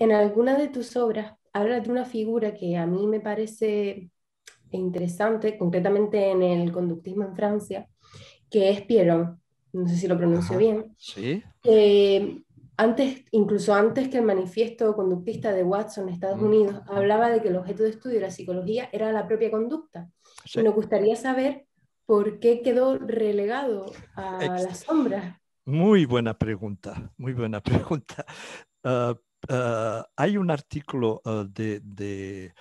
en alguna de tus obras hablas de una figura que a mí me parece interesante, concretamente en el conductismo en Francia, que es Pierron, no sé si lo pronuncio bien. Sí. Eh, antes, incluso antes que el manifiesto conductista de Watson en Estados Unidos, hablaba de que el objeto de estudio de la psicología era la propia conducta. Sí. nos gustaría saber por qué quedó relegado a la sombra. Muy buena pregunta, muy buena pregunta. Uh, Ah, hay un artículo ah, del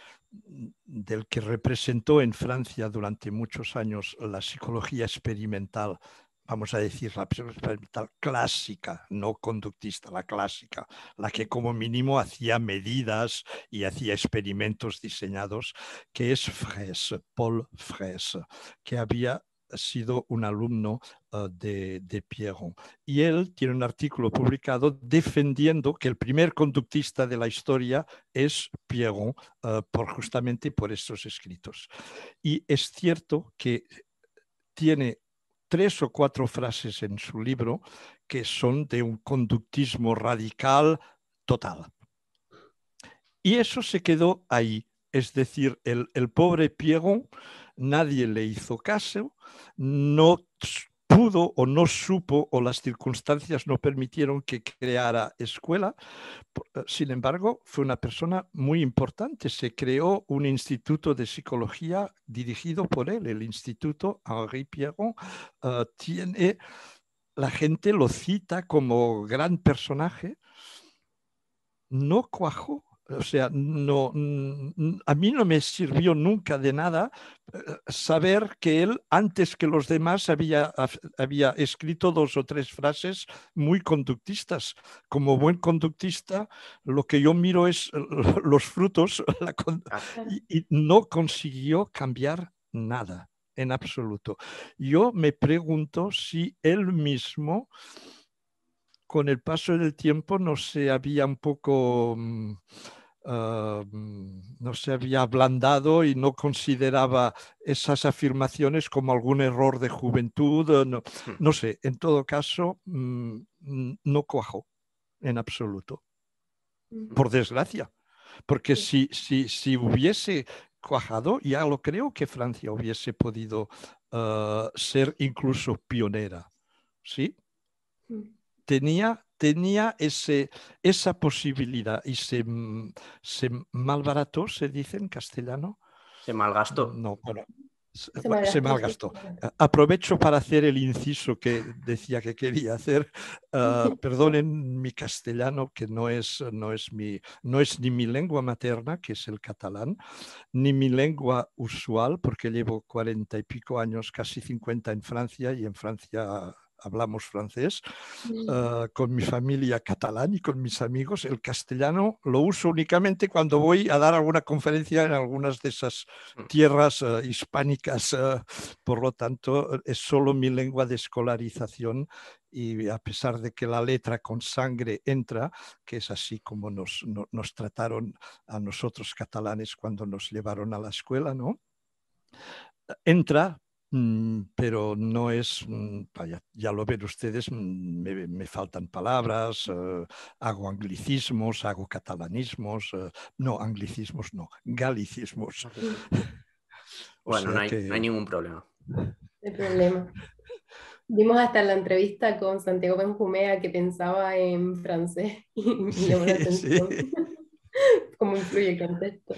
que representó en Francia durante muchos años la psicología experimental, vamos a decir la psicología experimental clásica, no conductista, la clásica, la que como mínimo hacía medidas y hacía experimentos diseñados, que es Fres, Paul Fraisse, que había sido un alumno ah, de, de Pierron. Y él tiene un artículo publicado defendiendo que el primer conductista de la historia es Pierron, ah, por, justamente por estos escritos. Y es cierto que tiene tres o cuatro frases en su libro que son de un conductismo radical total. Y eso se quedó ahí. Es decir, el, el pobre Pierron nadie le hizo caso, no pudo o no supo o las circunstancias no permitieron que creara escuela. Eh, sin embargo, fue una persona muy importante. Se creó un instituto de psicología dirigido por él. El instituto Henri Pierron eh, tiene, la gente lo cita como gran personaje. No cuajó o sea, no, a mí no me sirvió nunca de nada eh, saber que él, antes que los demás, había, había escrito dos o tres frases muy conductistas. Como buen conductista, lo que yo miro es eh, los frutos ah, y no consiguió cambiar nada en absoluto. Yo me pregunto si él mismo con el paso del tiempo no se había un poco mm, Ah, mm, no se había ablandado y no consideraba esas afirmaciones como algún error de juventud. Eh, no, hmm. no sé, en todo caso, mm, no cuajó en absoluto, por desgracia, porque si, si, si, hubiese cuajado, ya lo creo que Francia hubiese podido ah, ser incluso pionera. ¿sí? Hmm. Tenía tenía ese, esa posibilidad y se, mm, se malbarató, se dice en castellano. Se malgastó. Mm, no, bueno, se, malgastó. Aprovecho para hacer el inciso que decía que quería hacer. Ah, perdonen mi castellano, que no es, no, es mi, no es ni mi lengua materna, que es el catalán, ni mi lengua usual, porque llevo cuarenta y pico años, casi cincuenta en Francia, y en Francia hablamos francés, eh, con mi familia catalán y con mis amigos. El castellano lo uso únicamente cuando voy a dar alguna conferencia en algunas de esas mm. tierras eh, hispánicas. Eh. por lo tanto, es solo mi lengua de escolarización y a pesar de que la letra con sangre entra, que es así como nos, nos trataron a nosotros catalanes cuando nos llevaron a la escuela, ¿no? Entra, Mm, pero no es, mm, ya lo ven ustedes, mm, me, faltan palabras, eh, hago anglicismos, hago catalanismos, eh, no, anglicismos no, galicismos. Bueno, no, hay, ningún problema. No hay problema. Vimos hasta la entrevista con Santiago Benjumea que pensaba en francés y me llamó la atención. Cómo influye el contexto.